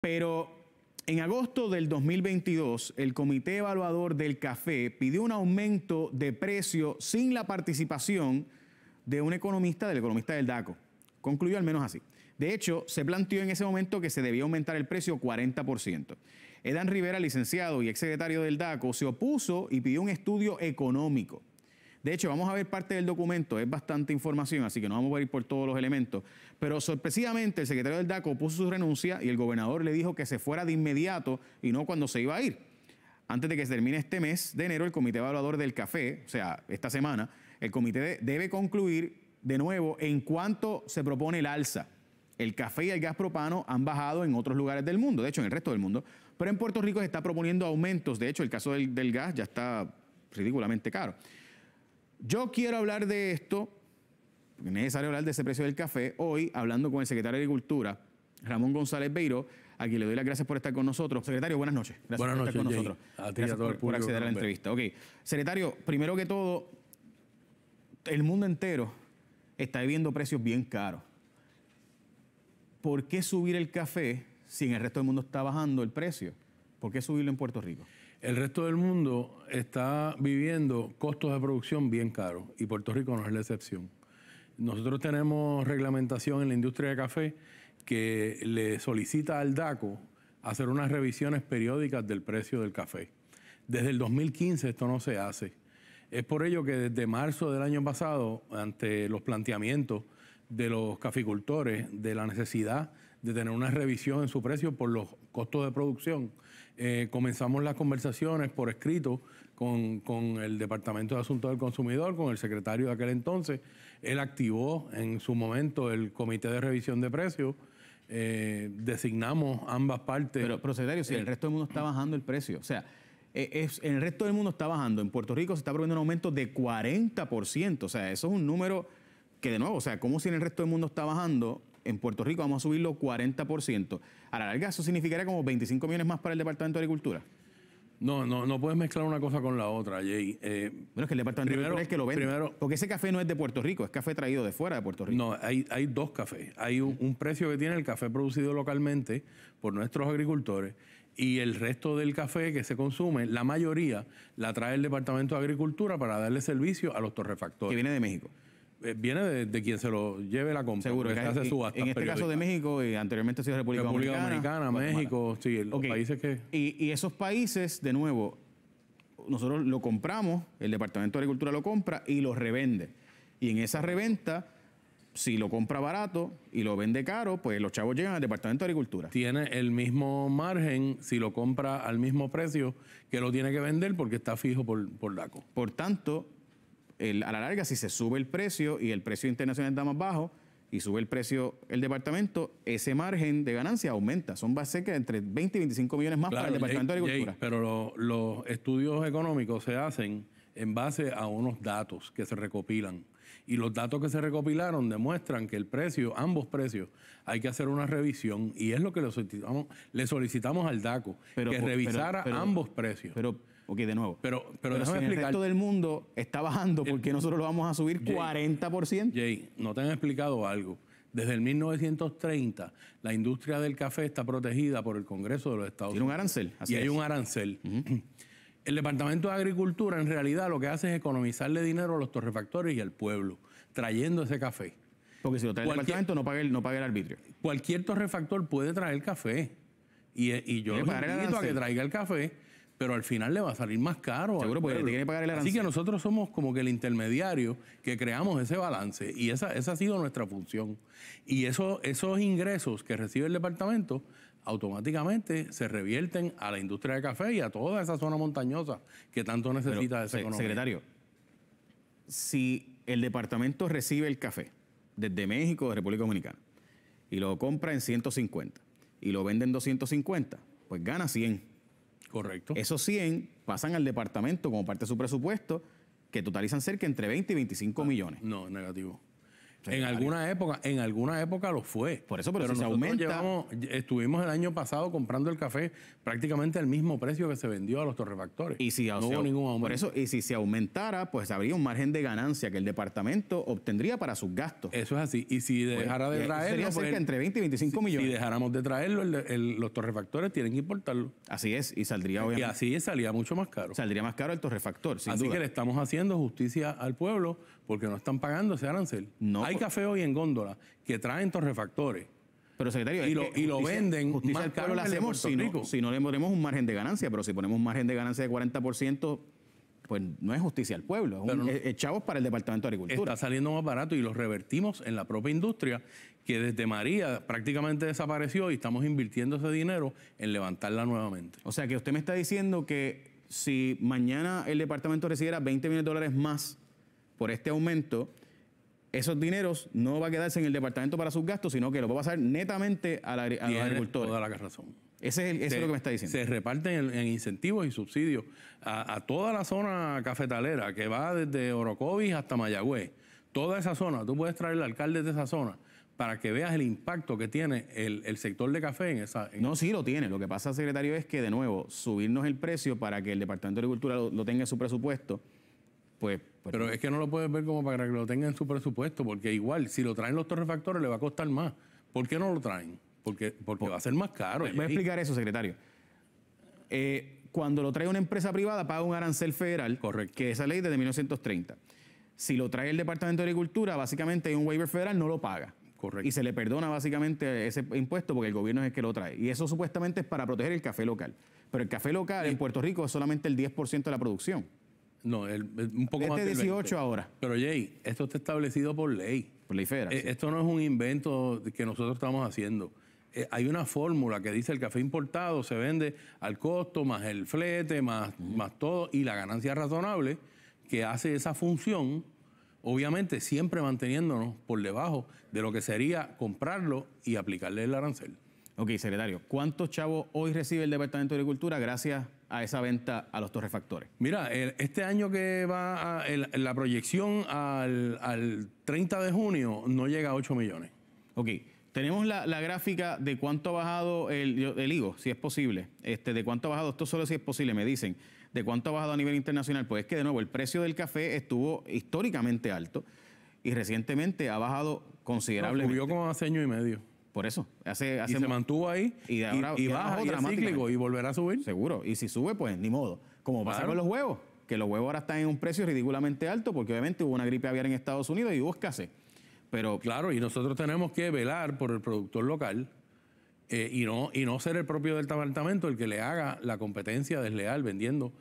Pero en agosto del 2022, el Comité Evaluador del Café pidió un aumento de precio sin la participación de un economista, del economista del DACO. Concluyó al menos así. De hecho, se planteó en ese momento que se debía aumentar el precio 40%. Edan Rivera, licenciado y exsecretario del DACO, se opuso y pidió un estudio económico. De hecho, vamos a ver parte del documento, es bastante información, así que no vamos a ir por todos los elementos. Pero sorpresivamente, el secretario del DACO puso su renuncia y el gobernador le dijo que se fuera de inmediato y no cuando se iba a ir. Antes de que se termine este mes de enero, el Comité Evaluador del Café, o sea, esta semana, el comité debe concluir de nuevo en cuánto se propone el alza. El café y el gas propano han bajado en otros lugares del mundo, de hecho en el resto del mundo, pero en Puerto Rico se está proponiendo aumentos, de hecho el caso del, del gas ya está ridículamente caro. Yo quiero hablar de esto, es necesario hablar de ese precio del café, hoy hablando con el secretario de Agricultura, Ramón González Beiro, a quien le doy las gracias por estar con nosotros. Secretario, buenas noches. Gracias buenas por con nosotros. gracias por, acceder a la entrevista. secretario, primero que todo, el mundo entero está viendo precios bien caros. ¿Por qué subir el café si en el resto del mundo está bajando el precio? ¿Por qué subirlo en Puerto Rico? El resto del mundo está viviendo costos de producción bien caros y Puerto Rico no es la excepción. Nosotros tenemos reglamentación en la industria de café que le solicita al DACO hacer unas revisiones periódicas del precio del café. Desde el 2015 esto no se hace. Es por ello que desde marzo del año pasado, ante los planteamientos de los caficultores de la necesidad de tener una revisión en su precio por los costos de producción. Eh, comenzamos las conversaciones por escrito con, el Departamento de Asuntos del Consumidor, con el secretario de aquel entonces. Él activó en su momento el Comité de Revisión de Precios. Eh, designamos ambas partes. Pero, Procedario, si el eh, resto del mundo está bajando el precio, o sea, es, en el resto del mundo está bajando. En Puerto Rico se está proponiendo un aumento de 40%. O sea, eso es un número que, de nuevo, o sea, cómo si en el resto del mundo está bajando, en Puerto Rico vamos a subirlo 40%. A la larga eso significaría como 25 millones más para el Departamento de Agricultura. No, no, no puedes mezclar una cosa con la otra, Jay. Eh, bueno, es que el departamento primero, es que lo vende. porque ese café no es de Puerto Rico, es café traído de fuera de Puerto Rico. No, hay, dos cafés. Hay un, precio que tiene el café producido localmente por nuestros agricultores y el resto del café que se consume, la mayoría la trae el Departamento de Agricultura para darle servicio a los torrefactores. Que viene de México. Eh, viene de, quien se lo lleve la compra. Seguro, que hace En este caso de México, y anteriormente ha sido República, República Dominicana, México, sí, los países que... Y, esos países, de nuevo, nosotros lo compramos, el Departamento de Agricultura lo compra y lo revende. Y en esa reventa, si lo compra barato y lo vende caro, pues los chavos llegan al Departamento de Agricultura. Tiene el mismo margen si lo compra al mismo precio que lo tiene que vender porque está fijo por, por co Por tanto, a la larga, si se sube el precio y el precio internacional está más bajo y sube el precio el departamento, ese margen de ganancia aumenta. Son básicas cerca entre 20 y 25 millones más para el Departamento de Agricultura. pero los estudios económicos se hacen en base a unos datos que se recopilan. Y los datos que se recopilaron demuestran que el precio, ambos precios, hay que hacer una revisión y es lo que le solicitamos, al DACO, que revisara ambos precios. Pero, Ok, de nuevo. Pero, pero, pero el resto del mundo está bajando, eh, porque nosotros lo vamos a subir 40%? Jay, no te han explicado algo. Desde el 1930, la industria del café está protegida por el Congreso de los Estados Unidos. Tiene un arancel. y hay un arancel. El Departamento de Agricultura en realidad lo que hace es economizarle dinero a los torrefactores y al pueblo, trayendo ese café. Porque si lo trae el departamento no paga el, arbitrio. Cualquier torrefactor puede traer café. Y, y yo le invito a que traiga el café pero al final le va a salir más caro. Seguro, porque que pagar el Así que nosotros somos como que el intermediario que creamos ese balance y esa, esa ha sido nuestra función. Y eso, esos ingresos que recibe el departamento automáticamente se revierten a la industria de café y a toda esa zona montañosa que tanto necesita de esa Secretario, si el departamento recibe el café desde México, de República Dominicana, y lo compra en 150 y lo vende en 250, pues gana 100 Correcto. Esos 100 pasan al departamento como parte de su presupuesto, que totalizan cerca entre 20 y 25 ah, millones. No, negativo. En alguna época, en alguna época lo fue. Por eso, pero, pero se aumenta. estuvimos el año pasado comprando el café prácticamente al mismo precio que se vendió a los torrefactores. Y si no ningún aumento. eso, y si se aumentara, pues habría un margen de ganancia que el departamento obtendría para sus gastos. Eso es así. Y si pues, dejara de eh, traerlo. Sería pues, entre 20 y 25 millones. Si dejáramos de traerlo, los torrefactores tienen que importarlo. Así es, y saldría obviamente. Y así salía mucho más caro. Saldría más caro el torrefactor. Sin así que le estamos haciendo justicia al pueblo porque no están pagando ese arancel. No hay café hoy en góndola que traen torrefactores. Pero secretario, y lo, y venden justicia más hacemos si no, le ponemos un margen de ganancia, pero si ponemos un margen de ganancia de 40%, pues no es justicia al pueblo, es, chavos para el Departamento de Agricultura. Está saliendo más barato y lo revertimos en la propia industria que desde María prácticamente desapareció y estamos invirtiendo ese dinero en levantarla nuevamente. O sea que usted me está diciendo que si mañana el departamento recibiera 20 millones de dólares más por este aumento, esos dineros no va a quedarse en el departamento para sus gastos, sino que lo va a pasar netamente a, la, a Toda la razón. Ese es, lo que me está diciendo. Se reparten en, incentivos y subsidios a, toda la zona cafetalera que va desde Orocovis hasta Mayagüez. Toda esa zona, tú puedes traer al alcalde de esa zona para que veas el impacto que tiene el, sector de café en esa... no, sí lo tiene. Lo que pasa, secretario, es que, de nuevo, subirnos el precio para que el Departamento de Agricultura lo tenga en su presupuesto pues, pues, Pero pues. es que no lo puedes ver como para que lo tengan en su presupuesto, porque igual, si lo traen los torrefactores, le va a costar más. ¿Por qué no lo traen? Porque, porque va a ser más caro. Voy a explicar eso, secretario. Eh, cuando lo trae una empresa privada, paga un arancel federal, que es la ley desde 1930. Si lo trae el Departamento de Agricultura, básicamente hay un waiver federal, no lo paga. Correcto. Y se le perdona básicamente ese impuesto porque el gobierno es el que lo trae. Y eso supuestamente es para proteger el café local. Pero el café local en Puerto Rico es solamente el 10% de la producción. No, un poco más. Este 18 ahora. Pero Jay, esto está establecido por ley. Por leyfera. Eh, esto no es un invento que nosotros estamos haciendo. Eh, hay una fórmula que dice el café importado se vende al costo, más el flete, más, más todo, y la ganancia razonable que hace esa función, obviamente siempre manteniéndonos por debajo de lo que sería comprarlo y aplicarle el arancel. Ok, secretario, ¿cuántos chavos hoy recibe el Departamento de Agricultura gracias a esa venta a los torrefactores? Mira, este año que va a, la proyección al, 30 de junio no llega a 8 millones. Ok, tenemos la, gráfica de cuánto ha bajado el, el, higo, si es posible, este, de cuánto ha bajado, esto solo si es posible, me dicen, de cuánto ha bajado a nivel internacional. Pues es que de nuevo, el precio del café estuvo históricamente alto y recientemente ha bajado considerablemente. como hace año y medio. Por eso. Hace, y se mantuvo ahí y, baja y y volverá a subir. Seguro. Y si sube, pues ni modo. Como pasaron con los huevos, que los huevos ahora están en un precio ridículamente alto porque obviamente hubo una gripe aviar en Estados Unidos y hubo escasez. Pero, claro, y nosotros tenemos que velar por el productor local eh, y, no, y no ser el propio del departamento el que le haga la competencia desleal vendiendo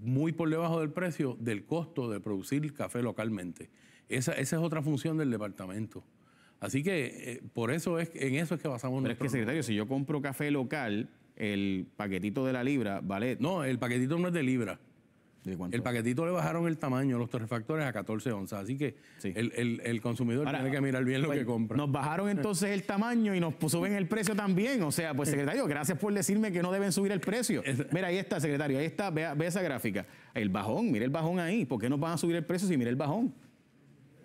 muy por debajo del precio del costo de producir café localmente. Esa, esa es otra función del departamento. Así que eh, por eso es en eso es que basamos Pero es que, secretario, si yo compro café local, el paquetito de la libra vale. No, el paquetito no es de libra. ¿De el paquetito le bajaron el tamaño los torrefactores a 14 onzas, así que el, consumidor tiene que mirar bien lo pues, que compra. Nos bajaron entonces el tamaño y nos suben el precio también. O sea, pues eh. secretario, gracias por decirme que no deben subir el precio. Mira, ahí está, secretario, ahí está, ve, ve esa gráfica. El bajón, mire el bajón ahí. ¿Por qué no van a subir el precio si mire el bajón?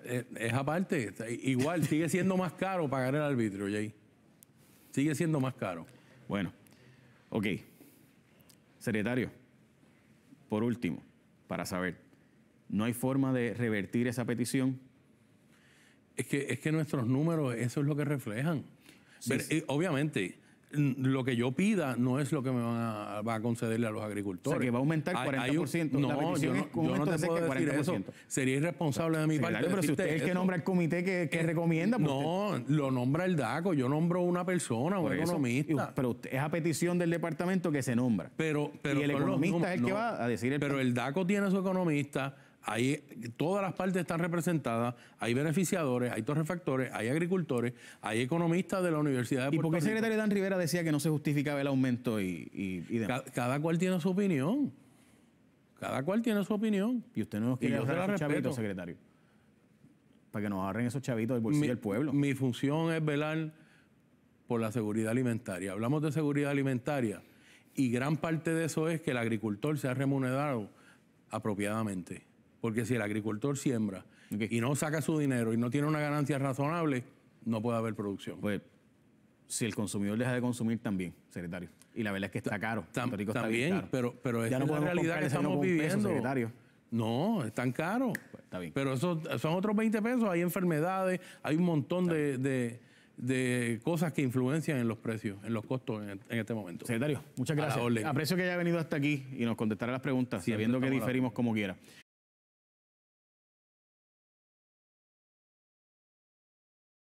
Eh, es aparte. Igual, sigue siendo más caro pagar el arbitrio, Jay. Sigue siendo más caro. Bueno, ok. Secretario, por último, para saber, ¿no hay forma de revertir esa petición? Es que, es que nuestros números, eso es lo que reflejan. obviamente, lo que yo pida no es lo que me van a, va a concederle a los agricultores. O sea, que va a aumentar 40%. no, yo no, te puedo decir 40%. eso. Sería irresponsable de mi parte. Pero si usted es el que nombra el comité que, que eh, recomienda. Pues no, lo nombra el DACO. Yo nombro una persona, un economista. Pero es a petición del departamento que se nombra. Pero, pero y el economista es el que va a decir el Pero el DACO tiene a su economista Ahí todas las partes están representadas, hay beneficiadores, hay torrefactores, hay agricultores, hay economistas de la Universidad de ¿Y Puerto ¿Y por qué el secretario Dan Rivera decía que no se justificaba el aumento y, Cada, cual tiene su opinión. Cada cual tiene su opinión. Y usted no nos quiere dar chavitos, secretario. Para que nos agarren esos chavitos del bolsillo del pueblo. Mi función es velar por la seguridad alimentaria. Hablamos de seguridad alimentaria y gran parte de eso es que el agricultor sea remunerado apropiadamente. Porque si el agricultor siembra y no saca su dinero y no tiene una ganancia razonable, no puede haber producción. Pues si el consumidor deja de consumir también, secretario. Y la verdad es que está caro. está bien pero, pero es la realidad que estamos viviendo. No, es tan caro. Pues, está bien. Pero eso, son otros 20 pesos. Hay enfermedades, hay un montón de, cosas que influencian en los precios, en los costos en, este momento. Secretario, muchas gracias. Aprecio que haya venido hasta aquí y nos contestara las preguntas, sabiendo que diferimos como quiera.